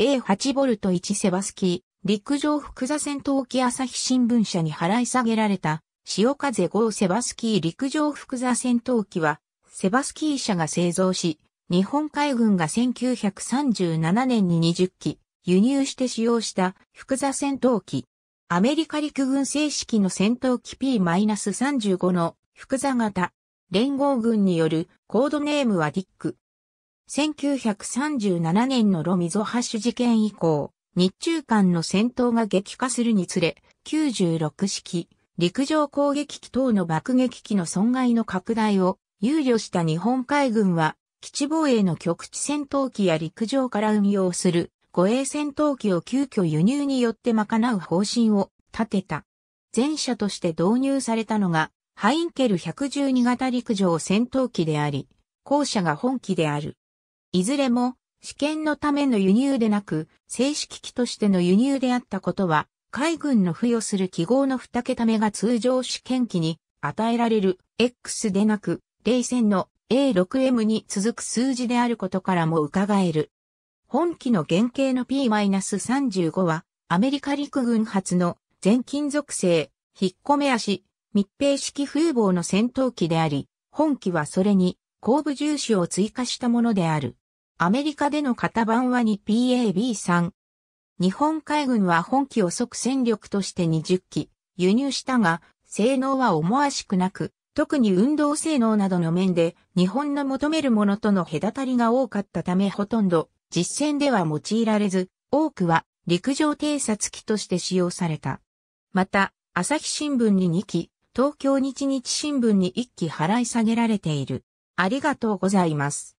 A8V1 セバスキー、陸上複座戦闘機朝日新聞社に払い下げられた、潮風号セバスキー陸上複座戦闘機は、セバスキー社が製造し、日本海軍が1937年に20機、輸入して使用した複座戦闘機。アメリカ陸軍正式の戦闘機 P-35 の複座型。連合軍によるコードネームはディック。1937年のロミゾハッシュ事件以降、日中間の戦闘が激化するにつれ、96式、陸上攻撃機等の爆撃機の損害の拡大を憂慮した日本海軍は、基地防衛の局地戦闘機や陸上から運用する護衛戦闘機を急遽輸入によって賄う方針を立てた。前者として導入されたのが、ハインケル112型陸上戦闘機であり、後者が本機である。いずれも試験のための輸入でなく、正式機としての輸入であったことは、海軍の付与する記号の2桁目が通常試験機に与えられる X でなく、冷戦の A6M に続く数字であることからも伺える。本機の原型の P-35 は、アメリカ陸軍発の全金属製、引っ込め足、密閉式風防の戦闘機であり、本機はそれに後部重視を追加したものである。アメリカでの型番は 2PAB3。日本海軍は本機を即戦力として20機輸入したが、性能は思わしくなく、特に運動性能などの面で日本の求めるものとの隔たりが多かったためほとんど実戦では用いられず、多くは陸上偵察機として使用された。また、朝日新聞に2機、東京日日新聞に1機払い下げられている。ありがとうございます。